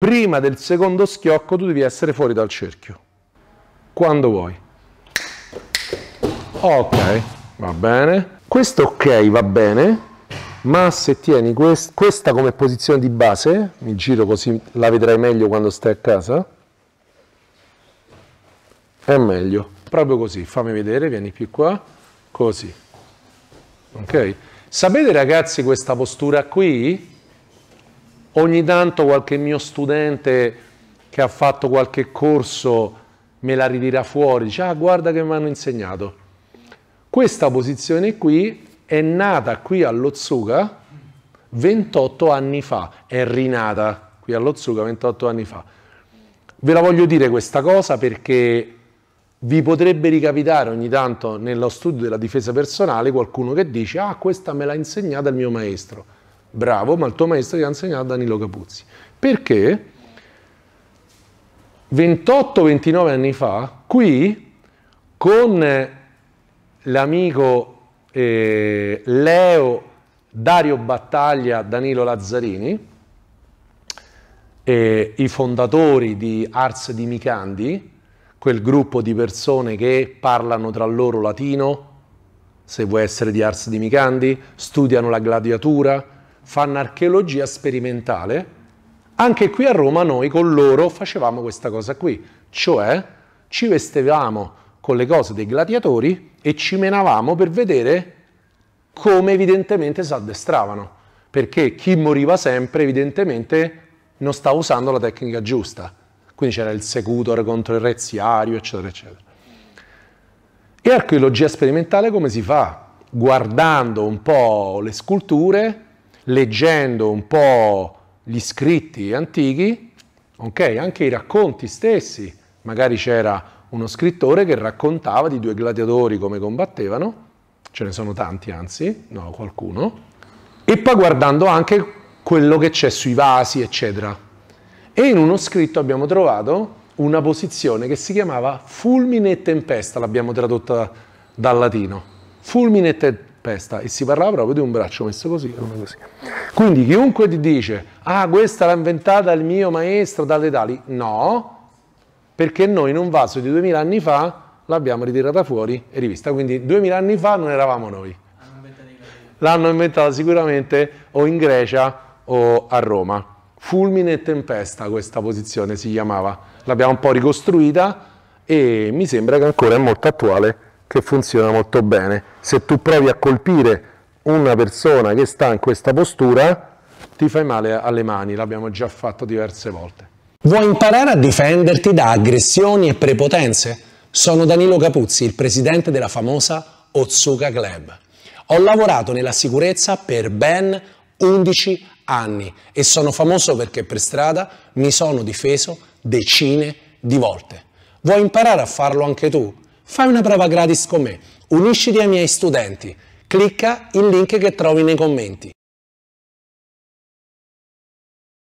prima del secondo schiocco tu devi essere fuori dal cerchio, quando vuoi. Ok, va bene. Questo ok, va bene, ma se tieni quest questa come posizione di base, mi giro così la vedrai meglio quando stai a casa, è meglio. Proprio così, fammi vedere, vieni più qua, così. Ok? Sapete ragazzi questa postura qui? Ogni tanto qualche mio studente che ha fatto qualche corso me la ritira fuori, dice ah guarda che mi hanno insegnato. Questa posizione qui è nata qui allo all'Ozzuca 28 anni fa, è rinata qui allo all'Ozzuca 28 anni fa. Ve la voglio dire questa cosa perché vi potrebbe ricapitare ogni tanto nello studio della difesa personale qualcuno che dice ah questa me l'ha insegnata il mio maestro bravo, ma il tuo maestro ti ha insegnato Danilo Capuzzi. Perché 28-29 anni fa, qui, con eh, l'amico eh, Leo Dario Battaglia, Danilo Lazzarini, eh, i fondatori di Ars di Micandi, quel gruppo di persone che parlano tra loro latino, se vuoi essere di Ars di Micandi, studiano la gladiatura, fanno archeologia sperimentale, anche qui a Roma noi con loro facevamo questa cosa qui, cioè ci vestevamo con le cose dei gladiatori e ci menavamo per vedere come evidentemente si addestravano, perché chi moriva sempre evidentemente non stava usando la tecnica giusta, quindi c'era il secutor contro il reziario, eccetera, eccetera. E archeologia sperimentale come si fa? Guardando un po' le sculture, leggendo un po' gli scritti antichi, ok, anche i racconti stessi, magari c'era uno scrittore che raccontava di due gladiatori come combattevano, ce ne sono tanti anzi, no, qualcuno, e poi guardando anche quello che c'è sui vasi, eccetera. E in uno scritto abbiamo trovato una posizione che si chiamava fulmine e tempesta, l'abbiamo tradotta dal latino. Fulmine e tempesta testa e si parlava proprio di un braccio messo così, così. Quindi chiunque ti dice, ah questa l'ha inventata il mio maestro dalle tali, no, perché noi in un vaso di 2000 anni fa l'abbiamo ritirata fuori e rivista, quindi 2000 anni fa non eravamo noi. L'hanno inventata sicuramente o in Grecia o a Roma. Fulmine e tempesta questa posizione si chiamava, l'abbiamo un po' ricostruita e mi sembra che ancora è molto attuale che funziona molto bene. Se tu provi a colpire una persona che sta in questa postura, ti fai male alle mani, l'abbiamo già fatto diverse volte. Vuoi imparare a difenderti da aggressioni e prepotenze? Sono Danilo Capuzzi, il presidente della famosa Otsuka Club. Ho lavorato nella sicurezza per ben 11 anni e sono famoso perché per strada mi sono difeso decine di volte. Vuoi imparare a farlo anche tu? Fai una prova gratis con me, unisciti ai miei studenti, clicca il link che trovi nei commenti.